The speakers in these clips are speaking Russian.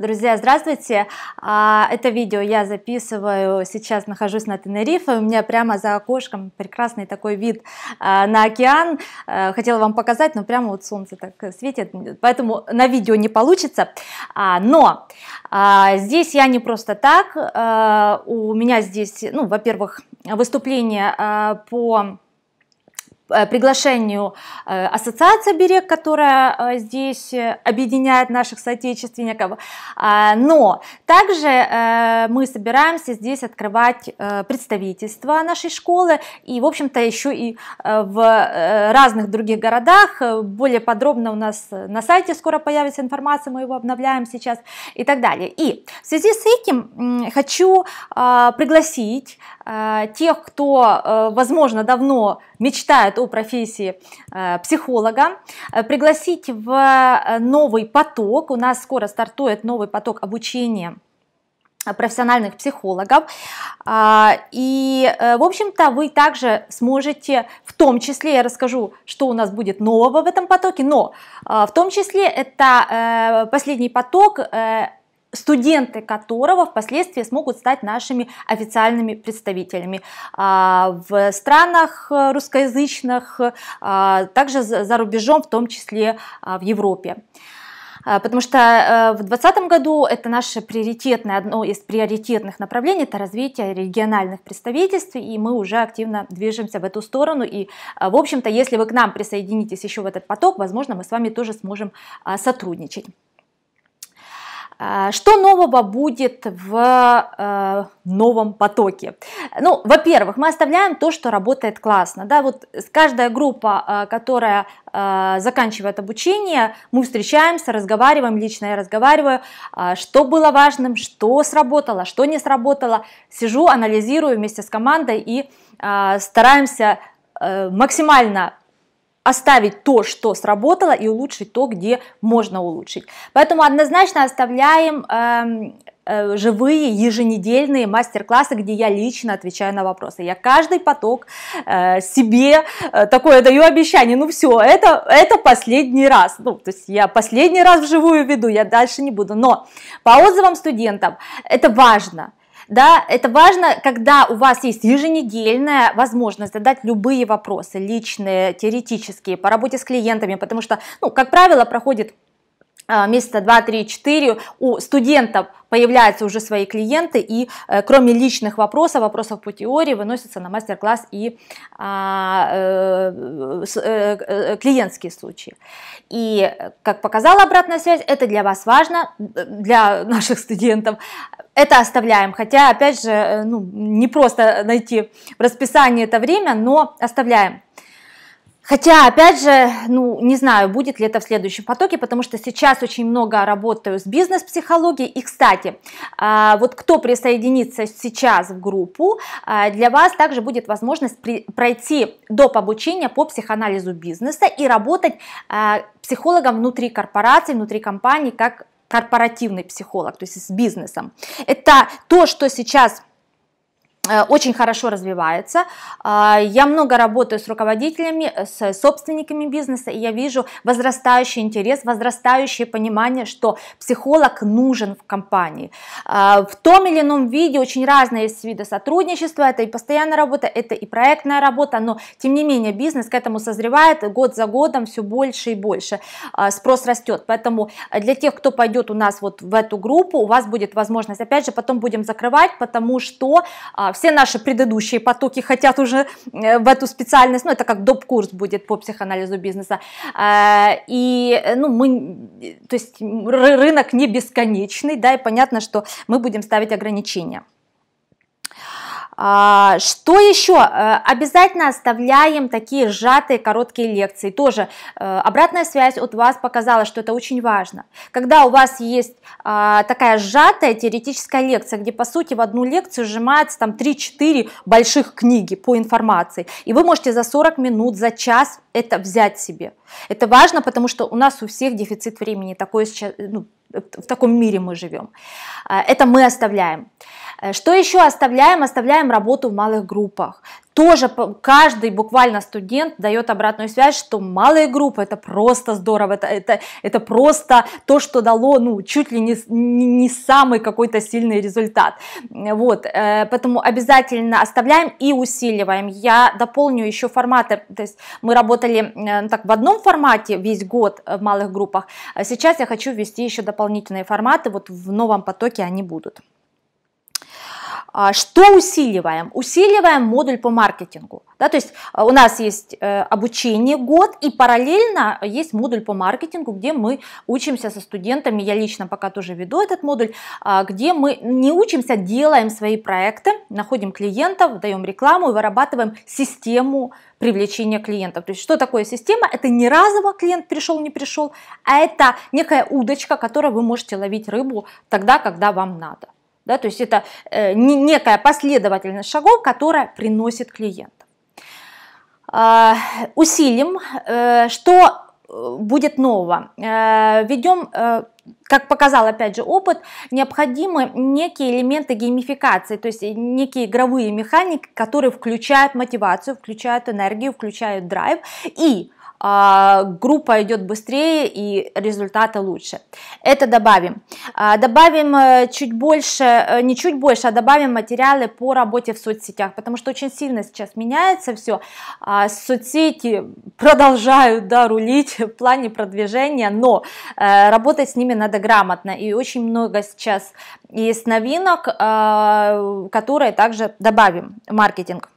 Друзья, здравствуйте! А, это видео я записываю, сейчас нахожусь на Тенерифе, у меня прямо за окошком прекрасный такой вид а, на океан. А, хотела вам показать, но прямо вот солнце так светит, поэтому на видео не получится. Но здесь я не просто так, у меня здесь, ну, во-первых, выступление по Э, приглашению э, Ассоциации «Берег», которая э, здесь объединяет наших соотечественников. А, но также мы собираемся здесь открывать представительство нашей школы и, в общем-то, еще и в разных других городах. Более подробно у нас на сайте скоро появится информация, мы его обновляем сейчас и так далее. И в связи с этим хочу пригласить тех, кто, возможно, давно мечтает о профессии э, психолога, э, пригласить в э, новый поток. У нас скоро стартует новый поток обучения профессиональных психологов. А, и, в общем-то, вы также сможете, в том числе, я расскажу, что у нас будет нового в этом потоке, но в том числе это последний поток студенты которого впоследствии смогут стать нашими официальными представителями а, в странах э, русскоязычных, э, также за рубежом, в том числе а, в Европе. А, потому что э, в 2020 году это наше приоритетное, одно из приоритетных направлений, это развитие региональных представительств, и мы уже активно движемся в эту сторону. И, в общем-то, если вы к нам присоединитесь еще в этот поток, возможно, мы с вами тоже сможем сотрудничать. А, что нового будет в э, новом потоке? Ну, во-первых, мы оставляем то, что работает классно. Да? Вот каждая группа, э, которая э, заканчивает обучение, мы встречаемся, разговариваем, лично я разговариваю, а, что было важным, что сработало, что не сработало. Сижу, анализирую вместе с командой и стараемся максимально оставить то, что сработало, и улучшить то, где можно улучшить. Поэтому однозначно оставляем э, э, живые еженедельные мастер-классы, где я лично отвечаю на вопросы. Я каждый поток э, себе э, такое даю обещание, ну все, это, это последний раз. Ну, то есть я последний раз вживую веду, я дальше не буду. Но по отзывам студентов это важно – да, это важно, когда у вас есть еженедельная возможность задать любые вопросы, личные, теоретические, по работе с клиентами, потому что, ну, как правило, проходит а, месяца 2-3-4 у студентов появляются уже свои клиенты, и э, кроме личных вопросов, вопросов по теории выносятся на мастер-класс и а, э, э, э, клиентские случаи. И, как показала обратная связь, это для вас важно, для наших студентов. Это оставляем, хотя, опять же, э, ну, не просто найти в расписании это время, но оставляем. Хотя, опять же, ну, не знаю, будет ли это в следующем потоке, потому что сейчас очень много работаю с бизнес-психологией. И, кстати, а, вот кто присоединится сейчас в группу, а, для вас также будет возможность пройти доп. обучения по психоанализу бизнеса и работать а, психологом внутри корпорации, внутри компании, как корпоративный психолог, то есть с бизнесом. Это то, что сейчас Э, очень хорошо развивается. А, я много работаю с руководителями, с собственниками бизнеса, и я вижу возрастающий интерес, возрастающее понимание, что психолог нужен в компании. А, в том или ином виде очень разные есть виды сотрудничества, это и постоянная работа, это и проектная работа, но тем не менее бизнес к этому созревает год за годом все больше и больше, а, спрос растет. Поэтому для тех, кто пойдет у нас вот в эту группу, у вас будет возможность, опять же, потом будем закрывать, потому что все наши предыдущие потоки хотят уже э, в эту специальность, ну это как доп-курс будет по психоанализу бизнеса. Э, и э, ну, мы, то есть рынок не бесконечный, да, и понятно, что мы будем ставить ограничения. А, что еще? Э, обязательно оставляем такие сжатые короткие лекции. Тоже э, обратная связь от вас показала, что это очень важно. Когда у вас есть а, такая сжатая теоретическая лекция, где по сути в одну лекцию сжимается там 3-4 больших книги по информации, и вы можете за 40 минут, за час это взять себе. Это важно, потому что у нас у всех дефицит времени, такое сейчас, ну, в таком мире мы живем. Э, это мы оставляем. Э, что еще оставляем? Оставляем работу в малых группах тоже каждый буквально студент дает обратную связь, что малые группы это просто здорово, это, это, это просто то, что дало ну, чуть ли не, не, не самый какой-то сильный результат. Вот, э, поэтому обязательно оставляем и усиливаем. Я дополню еще форматы, то есть мы работали э, ну, так в одном формате весь год э, в малых группах, а сейчас я хочу ввести еще дополнительные форматы, вот в новом потоке они будут. А что усиливаем? Усиливаем модуль по маркетингу. Да, то есть э, у нас есть э, обучение год и параллельно есть модуль по маркетингу, где мы учимся со студентами, я лично пока тоже веду этот модуль, а, где мы не учимся, делаем свои проекты, находим клиентов, даем рекламу и вырабатываем систему привлечения клиентов. То есть что такое система? Это не разово клиент пришел, не пришел, а это некая удочка, которой вы можете ловить рыбу тогда, когда вам надо. Да, то есть это э, некая последовательность шагов, которая приносит клиента. Э, усилим, э, что э, будет нового. Э, Ведем, э, как показал опять же опыт, необходимы некие элементы геймификации, то есть некие игровые механики, которые включают мотивацию, включают энергию, включают драйв. И а, группа идет быстрее и результаты лучше. Это добавим. А, добавим э, чуть больше, э, не чуть больше, а добавим материалы по работе в соцсетях, потому что очень сильно сейчас меняется все. А, соцсети продолжают да, рулить в плане продвижения, но э, работать с ними надо грамотно. И очень много сейчас есть новинок, которые также добавим в маркетинг.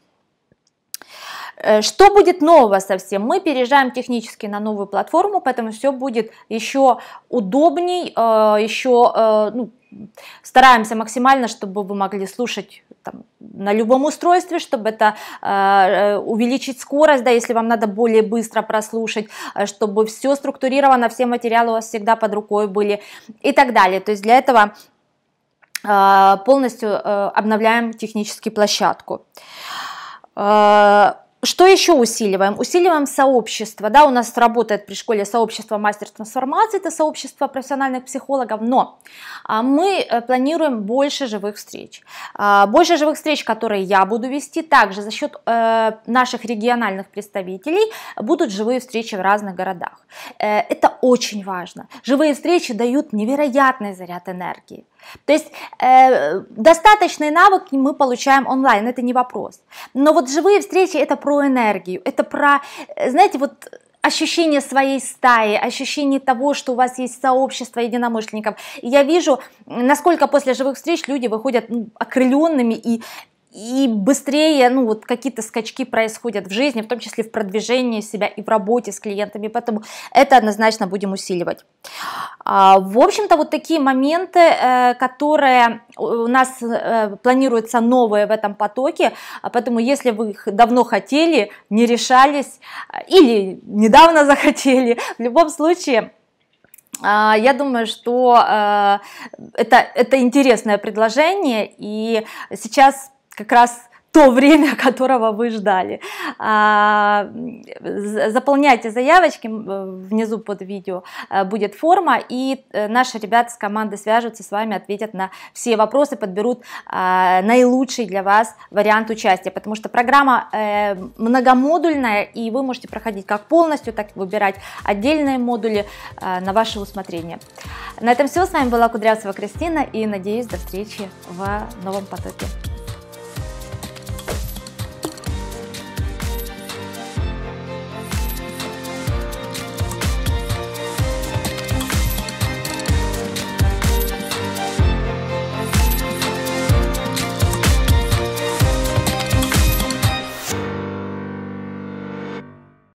Э, что будет нового совсем? Мы переезжаем технически на новую платформу, поэтому все будет еще удобней, э, еще э, ну, стараемся максимально, чтобы вы могли слушать там, на любом устройстве, чтобы это увеличить скорость, да, если вам надо более быстро прослушать, чтобы все структурировано, все материалы у вас всегда под рукой были и так далее. То есть для этого полностью обновляем технически площадку. Что еще усиливаем? Усиливаем сообщество. Да, у нас работает при школе сообщество мастер трансформации, это сообщество профессиональных психологов, но а, мы э, планируем больше живых встреч. А, больше живых встреч, которые я буду вести, также за счет э, наших региональных представителей будут живые встречи в разных городах. Э, это очень важно. Живые встречи дают невероятный заряд энергии. То есть э, достаточный навык мы получаем онлайн, это не вопрос. Но вот живые встречи это про энергию, это про, э, знаете, вот ощущение своей стаи, ощущение того, что у вас есть сообщество единомышленников. я вижу, насколько после живых встреч люди выходят ну, окрыленными и и быстрее, ну, вот какие-то скачки происходят в жизни, в том числе в продвижении себя и в работе с клиентами, поэтому это однозначно будем усиливать. А, в общем-то, вот такие моменты, э, которые у нас э, планируются новые в этом потоке, а поэтому если вы их давно хотели, не решались э, или недавно захотели, в любом случае, а, я думаю, что это, это интересное предложение, и сейчас как раз то время, которого вы ждали. А, заполняйте заявочки, э, внизу под видео э, будет форма, и э, наши ребята с команды свяжутся с вами, ответят на все вопросы, подберут а, наилучший для вас вариант участия, потому что программа многомодульная, и вы можете проходить как полностью, так и выбирать отдельные модули на ваше усмотрение. На этом все, с вами была Кудрявцева Кристина, и надеюсь, до встречи в новом потоке.